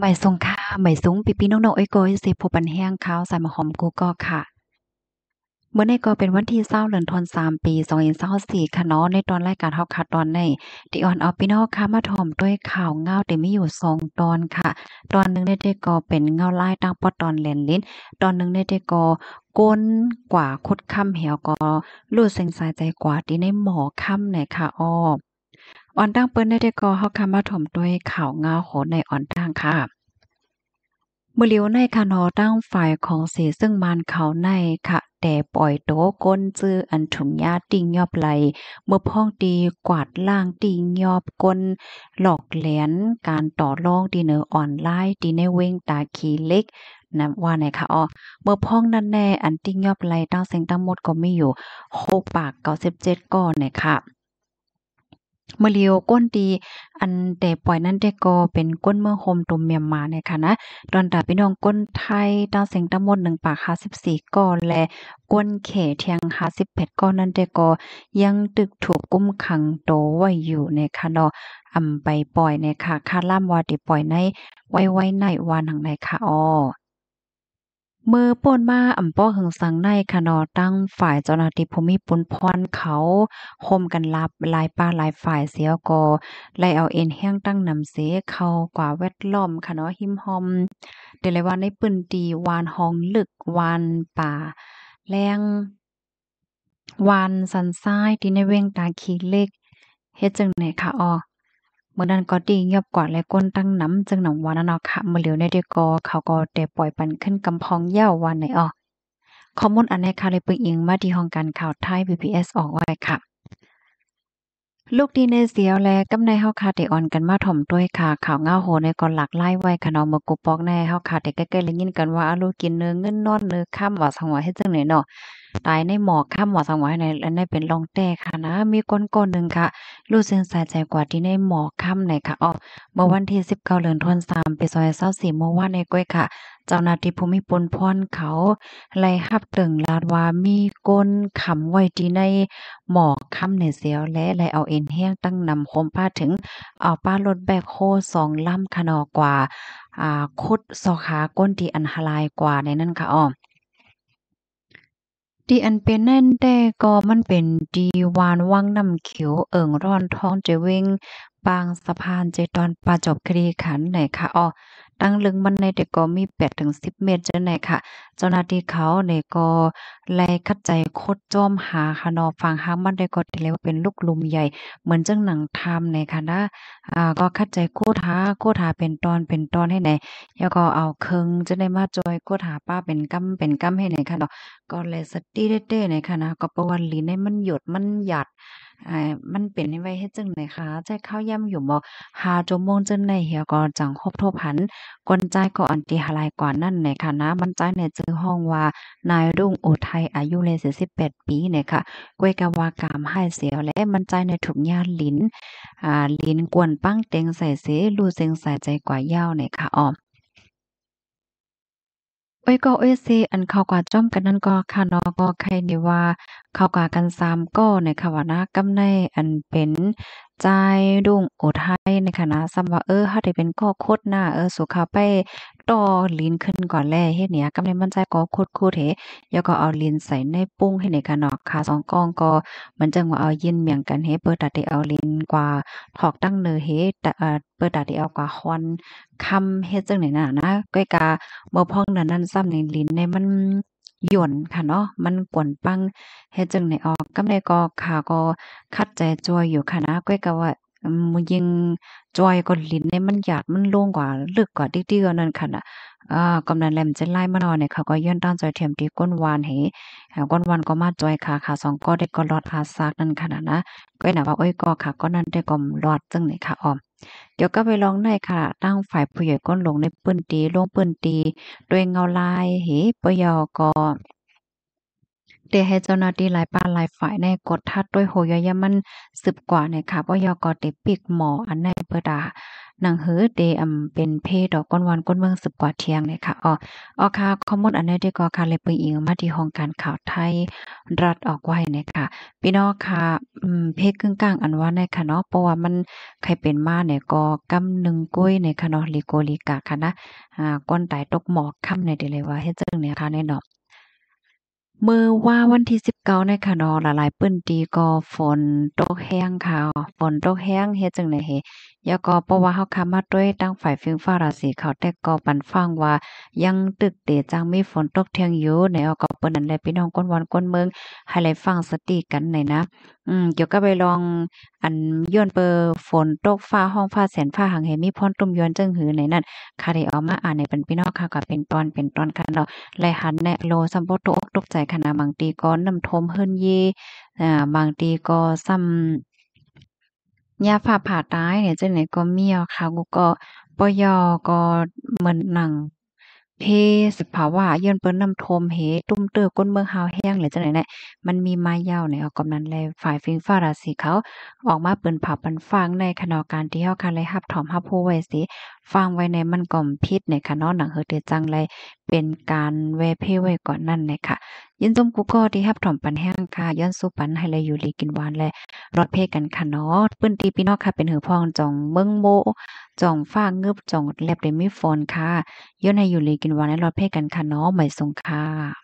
ใ่ทรงค่ะใบสูงปีปีน้องๆไอ้กอยเสพปันแห้งข้าวใส่มาหอมกูก็ค่ะ เมื่อในก็เป็นวันที่เศร้าเลือนทนสามปีสองเอ็นเศร้าสี่ค่ะเนาะในตอนรายการเฮาคาดตอนในดิออนเอาพี่น้องค่ะมาถ่อมด้วยข่าวเงาแต่ไม่อยู่สองตอนค่ะ ตอนหนึ่งในเด็กก็เป็นเงาไล่ตั้งปอตอนหลนลิ้นตอนหนึ่งในเด็กก็ก้นกว่าคดค่ำเหี่ยวก็รู้เซ็งสายใจกว่าที่ในหมอค่ำไหนค่ะอ้ออ่อนตั้งเปิ้นได้แ่ก็เฮาคามาถมด้วยข่าวเงาโหในอ่อนตั้งค่ะมือเลียวในค่ะนอตั้งฝ่ายของเสซึ่งมันเขาในค่ะ แต่ปล่อยโตก้นจื้ออันถุงยาติ่งยอบไหลเมื่อพ้องตีกวาดล่างติ่งยอบก้นหลอกแหลนการต่อรองดีเนอออนไลน์ดีในเว้งตาขีเล็กนะว่าไหนคะอ๋อเมื่อพ้องนั่นแน่อันติ่งยอบไหลตั้งเสียงตั้งหมดก็ไม่อยู่โคปากเก้าสิบเจ็ดก้อนนะ่ะค่ะเมื่อเลียวก้นดีอันแต่ปล่อยนั้นได้ก็เป็นก้นเมืองโฮมตุ่มเมียมมาเนี่ยค่ะนะตอนดาพี่น้องก้นไทยตาเสียงตะมดหนึ่งปากห้าสิบสี่ก้อนและก้นเขเทียงห้าสิบแปดก้อนนั้นได้ก็ยังตึกถูกกุ้มขังโตไว้อยู่ในค่ะเนาะอำไปปล่อยเนี่ยค่ะคาดล่ามวาติปล่อยใน ไว้ไว้ในวานหังในค่ะอ๋อเมื่อป่นมาอำป้อหึงสังในค่ะนอตั้งฝ่ายเจ้าหน้าที่ภูมิปุนพรเขาคมกันรับลายป้าลายฝ่ายเสียกอไลเอาเอ็นแห้งตั้งนำเสเข้ากว่าแวดล้อมค่ะนอหิมหอม เดลว่าในปืนตีวานห้องลึกวานป่าแรงวานสันซรายที่ในเวงตาขีเล็ก เฮ็ดจังไหนคะออเมื่อนั้นก็ดีเงียบกว่าและก้นตั้งน้ำจึงหนงวานนอค่ะ เมื่อเหลียวในเดียกอเขาก็แต่ปล่อยปันขึ้นกำพองเย้าวันในออข้อมูลอันในค่เลยปึงอิงมาที่ห้องการข่าวไทย BPS ออกไว้ค่ะลูกดีในเสียวแลกำในเฮาคาเิออนกันมาถ่อมต้วยค่ะข่าวเงาโหในก่อนหลักไล่ไว้ขนมมกุปอกในเฮาคาเิใกล้ๆเลยยินกันว่าลูกกินเนื้อเงินนอนเนื้อค่ำว่าสังว่าเฮ็ดจังไหนเนาะตายในหมอกค่ำว่าสังว่าในอันน้นเป็นลองแต่ค่ะนะ มีคนคนนึงค่ะลูกเสียงสายใจกว่าที่ในหมอกค่ำในค่ะอ๋อเมื่อวันที่19เดือนธันวาคมปี2024เมื่อวานในก้อยค่ะเจ้าหน้าที่ภูมิพลพรเขาไล่ฮับตึงลาดว่ามีก้นขำไว้ที่ในหมอกค่ำในเสียวและไล่เอาเอ็นแห้งตั้งนำโคมผ้าถึง เอาป้ารถแบกโคสองล่ำขนอกว่า อ่าคุดสอขาก้นที่อันหลายกว่าในนั้นค่ะอ้อดีอันเป็นแน่นแต่ก็มันเป็นดีวานวังน้ำเขียว เอิงร้อนท้องเจวิงบางสะพานเจตอนปาจบคลีขันไหนคะอ๋อตั้งลึงมันในแต่ก็มีแปดถึงสิบเมตรจังไหนค่ะ เจ้าหน้าที่เขาในก็ไล่คัดใจโคดจอมหาค่ะนอฟังหางมันได้ก็เรียกว่าเป็นลูกลุมใหญ่เหมือนจังหนังทำในค่ะนะอ่าก็คัดใจโคด้าโคด้าเป็นตอนเป็นตอนให้ไหน แล้วก็เอาเคิงจะได้มาจอยโคด้าป้าเป็นกัมเป็นกัมให้ไหนค่ะเนาะก็เลยสตีเด้ๆในค่ะนะก็ประวันลีในมันหยดมันหยัดอ่ามันเป็นในไว้เฮ็ดจังได๋คะใจข้าวย่ำอยู่บ่หาชั่วโมงจังใดเหี่ยก็จังครบทบหันกวนใจก็อันตีหลายกว่านั้นในค่ะนะมันใจในีจือห้องว่านายรุ่งโอไทยอายุเลยบ8ปีเหน่ค่ะกวยก็ว่ากามร้เสียวแลมันใจในถูกยาลิ้นอ่าลิ้นกวนปังเต็งใส่เสลู่เซ็งส่ใจกว่ายาวแหน่ค่ะออมปก็เอเซอันเข้ากว่าจ้อมกันนั่นก็ค่ะนอก็ใครนี่ว่าเข้ากว่ากันสามก็ในขวานะกำใน อันเป็นใจดุงโอไทยในคณะซัมว่าเออถ้าได้เป็นก็โคตรหน้า เออ สุขาไปต่อลิ้นขึ้นก่อนแลเฮ็ดเนี่ยกำิดมันใจก็คุดคตดเฮยก็เอาลิ้นใส่ในปุ้งให้ในกันเนาะค่ะสองกองก็มันจังว่าเอายินเมียงกันเฮเปิดตาทด่เอาลิ้นกว่าถอกตั้งเนอเฮตเอ่อเปิดตาทด่เอากว่าคอนคำเฮ็ดจังไหนน่ะนะก้อยกาเมื่อพ้องนั้นนั้นซ้ำในลิ้นในมันหย่นค่ะเนาะมันกวนปังเฮ็ดจังไหนออกกำิดก็ขาก็คัดใจจวยอยู่ค่ะนะก้อยกะว่ามันยิงจอยก็ลิ้นในมันหยาดมันโล่งกว่าลึกกว่าดื๊ดๆนั่นค่ะนะอ่ากำนันแหลมจะไล่มานอนเนี่ยเขาก็ย้อนด้านจอยเทียมตีก้นวานเหก้นวานก็มาจอยขาขาสองก็ได้ก็รอดอาซากนั่นขนาดนะก็หนาว่าโอ้ยก็ขาก็นั่นได้ก็รอดจึงในขาออมเดี๋ยวก็ไปลองได้ค่ะ ตั้งฝ่ายผู้ใหญ่ก้นลงในปืนตีลงปืนตีโดยเงาลายเหปยอก็เตให้เจ้าหน้าที่หลายป้าหลายฝ่ายในกดทัดด้วยโหยยมันสืบกว่าเนี่ยค่ะว่ายอกอติปิกหมออันในเปิดาหนังเฮือเดอำเป็นเพดอกก้นวันก้นเมืองสืบกว่าเทียงเนี่ยค่ะอ๋ออ๋อค่ะข้อมูลอันในี่ดกอค่ะเลยไปอิงมาที่ห้องการข่าวไทยรัฐออกไว้เนี่ยค่ะพี่น้องค่ะเพกึ่งกลางอันว่าในค่ะเนาะเพราะว่ามันใครเป็นมาเนี่ยก็กำหนึ่งกุ้ยในค่ะเนาะลิโกลิกาค่ะนะอ่าก้นตายตกหมอกค่ำในเดเลยว่าเฮ็ดจังเนี่ยค่ะในดนอกเมื่อว่าวันที่สิบเก้าในคาะเนาะหลายๆเปิ้นตีก็ฝนตกแห้งค่ะฝนตกแห้งเฮ็ดจังได๋เฮยาก็เพราะว่าเฮาคามาด้วยตั้งฝ่ายฟิงฟ้า ราศีเขาแต่ก็ปันฟังว่ายังตึกเตจังมีฝนตกเที่ยงอยู่ในออกเปิ้นนั่นแหละพี่น้องก้นวันก้นเมืองให้ได้ฟังสติกันหน่อยนะ อืม เกี่ยวกับไปลองอันย้อนเปอร์ฝนตกฟ้าห้องฟ้าแสนฟ้าหังเหมีพรตุ่มย้อนจึงหือในนั้นค่ะได้เอามาอ่านในเป็นพี่น้องค่ะก็เป็นตอนเป็นตอนคันเราไลหันแนโลสัมปตกตกใจขณะบางตีก็น้ำทมเฮิอนเยอ่า บางตีก็ซ้ายาผ่าผ่าตายเนี่ยจ้าไหนก็เมียวค่ะกูก็ ปยอก็เหมือนหนัง เพศภาวะยืนเปิ้นน้ำทมเหตุ้มเตือก้นเมืองหาวแห้งหรือจ้าไหนเนี่ยมันมีมายาวในเอากำนันเลยฝ่ายฟิงฟ้าราศีเขา ออกมาเปิ้นผ่าปันฟังในขณะการที่เฮาคันเลยฮับถอมฮับผู้ไว้สิฟังไว้ในมันก่อมพิษในค่ะนาะหนังเฮอเตจังเลยเป็นการเวเพไว้ก่อนนั่นเลยค่ะยินต้มกูก็ที่ฮับถ่อมปันแห้งค่ะ ย้อนสูปันให้เลยอยู่ลีกินหวานและรอดเพกันค่ะเนาะปื้นตีพี่น้องค่ะเป็นหือพองจ่องเมืองโมจ่องฟ้างืบจ่องแลบเดมิฟอนค่ะ ย้อนให้อยู่ลีกินหวานและรอดเพกันค่ะเนาะหม่สงค่ะ